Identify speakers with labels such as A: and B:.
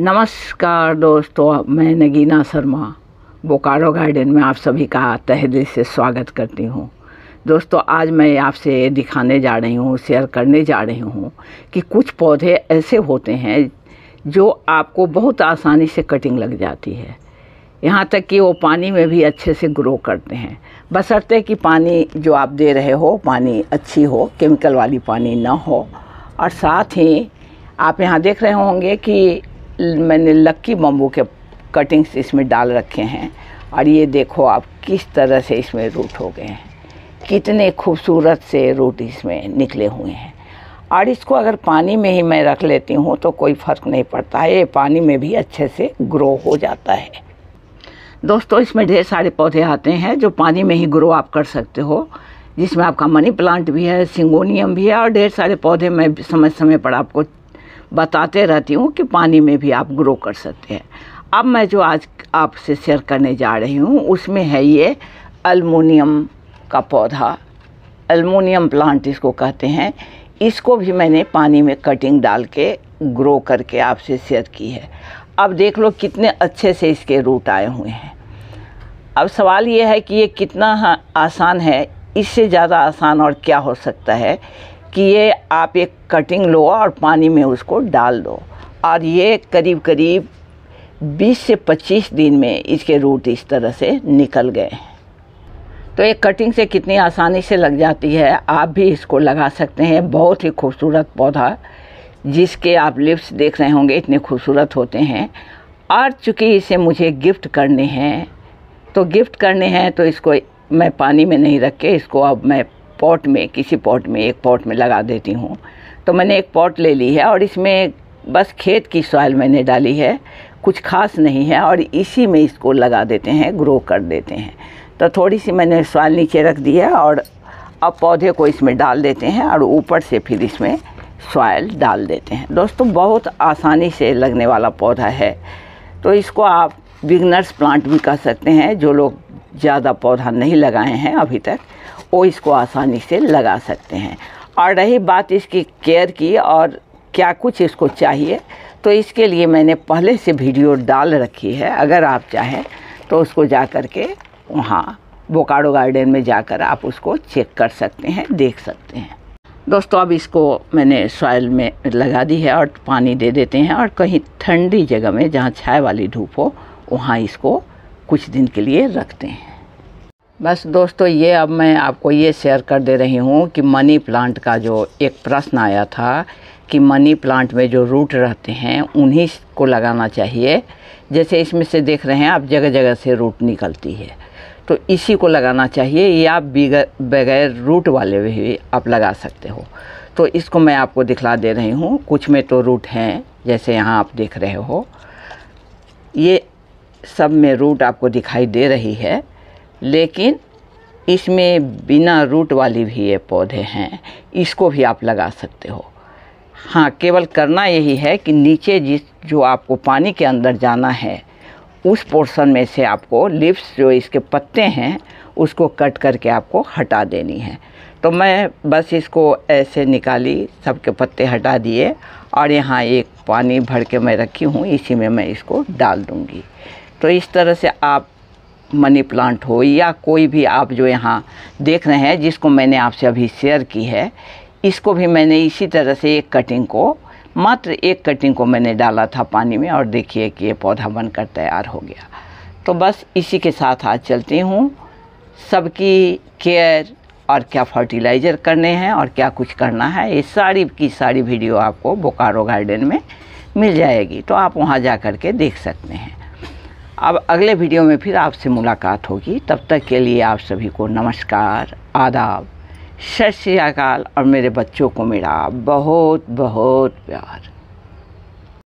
A: नमस्कार दोस्तों मैं नगीना शर्मा बोकारो गार्डन में आप सभी का तह दिल से स्वागत करती हूँ दोस्तों आज मैं आपसे दिखाने जा रही हूँ शेयर करने जा रही हूँ कि कुछ पौधे ऐसे होते हैं जो आपको बहुत आसानी से कटिंग लग जाती है यहाँ तक कि वो पानी में भी अच्छे से ग्रो करते हैं बसरते कि पानी जो आप दे रहे हो पानी अच्छी हो केमिकल वाली पानी ना हो और साथ ही आप यहाँ देख रहे होंगे कि मैंने लक्की बम्बू के कटिंग्स इसमें डाल रखे हैं और ये देखो आप किस तरह से इसमें रूट हो गए हैं कितने खूबसूरत से रूट इसमें निकले हुए हैं और इसको अगर पानी में ही मैं रख लेती हूँ तो कोई फ़र्क नहीं पड़ता है ये पानी में भी अच्छे से ग्रो हो जाता है दोस्तों इसमें ढेर सारे पौधे आते हैं जो पानी में ही ग्रो आप कर सकते हो जिसमें आपका मनी प्लांट भी है सिंगोनियम भी है और ढेर सारे पौधे मैं समय समय पर आपको बताते रहती हूँ कि पानी में भी आप ग्रो कर सकते हैं अब मैं जो आज आपसे शेयर करने जा रही हूँ उसमें है ये अलमोनियम का पौधा अलमोनियम प्लांट इसको कहते हैं इसको भी मैंने पानी में कटिंग डाल के ग्रो करके आपसे शेयर की है अब देख लो कितने अच्छे से इसके रूट आए हुए हैं अब सवाल ये है कि ये कितना आसान है इससे ज़्यादा आसान और क्या हो सकता है किए आप एक कटिंग लो और पानी में उसको डाल दो और ये करीब करीब 20 से 25 दिन में इसके रूट इस तरह से निकल गए तो ये कटिंग से कितनी आसानी से लग जाती है आप भी इसको लगा सकते हैं बहुत ही खूबसूरत पौधा जिसके आप लिप्स देख रहे होंगे इतने खूबसूरत होते हैं और चूँकि इसे मुझे गिफ्ट करने हैं तो गिफ्ट करने हैं तो इसको मैं पानी में नहीं रख के इसको अब मैं पॉट में किसी पॉट में एक पॉट में लगा देती हूँ तो मैंने एक पॉट ले ली है और इसमें बस खेत की सॉइल मैंने डाली है कुछ खास नहीं है और इसी में इसको लगा देते हैं ग्रो कर देते हैं तो थोड़ी सी मैंने सॉइल नीचे रख दी है और अब पौधे को इसमें डाल देते हैं और ऊपर से फिर इसमें सॉइल डाल देते हैं दोस्तों बहुत आसानी से लगने वाला पौधा है तो इसको आप बिगनर्स प्लांट भी कह सकते हैं जो लोग ज़्यादा पौधा नहीं लगाए हैं अभी तक वो इसको आसानी से लगा सकते हैं और रही बात इसकी केयर की और क्या कुछ इसको चाहिए तो इसके लिए मैंने पहले से वीडियो डाल रखी है अगर आप चाहें तो उसको जा कर के वहाँ बोकाडो गार्डन में जाकर आप उसको चेक कर सकते हैं देख सकते हैं दोस्तों अब इसको मैंने सॉयल में लगा दी है और पानी दे देते हैं और कहीं ठंडी जगह में जहाँ छाए वाली धूप हो वहाँ इसको कुछ दिन के लिए रखते हैं बस दोस्तों ये अब मैं आपको ये शेयर कर दे रही हूँ कि मनी प्लांट का जो एक प्रश्न आया था कि मनी प्लांट में जो रूट रहते हैं उन्हीं को लगाना चाहिए जैसे इसमें से देख रहे हैं आप जगह जगह से रूट निकलती है तो इसी को लगाना चाहिए या बगैर रूट वाले भी आप लगा सकते हो तो इसको मैं आपको दिखला दे रही हूँ कुछ में तो रूट हैं जैसे यहाँ आप देख रहे हो ये सब में रूट आपको दिखाई दे रही है लेकिन इसमें बिना रूट वाली भी ये पौधे हैं इसको भी आप लगा सकते हो हाँ केवल करना यही है कि नीचे जिस जो आपको पानी के अंदर जाना है उस पोर्शन में से आपको लिप्स जो इसके पत्ते हैं उसको कट करके आपको हटा देनी है तो मैं बस इसको ऐसे निकाली सबके पत्ते हटा दिए और यहाँ एक पानी भर के मैं रखी हूँ इसी में मैं इसको डाल दूँगी तो इस तरह से आप मनी प्लांट हो या कोई भी आप जो यहाँ देख रहे हैं जिसको मैंने आपसे अभी शेयर की है इसको भी मैंने इसी तरह से एक कटिंग को मात्र एक कटिंग को मैंने डाला था पानी में और देखिए कि ये पौधा बनकर तैयार हो गया तो बस इसी के साथ आज चलती हूँ सबकी केयर और क्या फर्टिलाइज़र करने हैं और क्या कुछ करना है ये सारी की सारी वीडियो आपको बोकारो गार्डन में मिल जाएगी तो आप वहाँ जा कर के देख सकते हैं अब अगले वीडियो में फिर आपसे मुलाकात होगी तब तक के लिए आप सभी को नमस्कार आदाब सत श्रीकाल और मेरे बच्चों को मेरा बहुत बहुत प्यार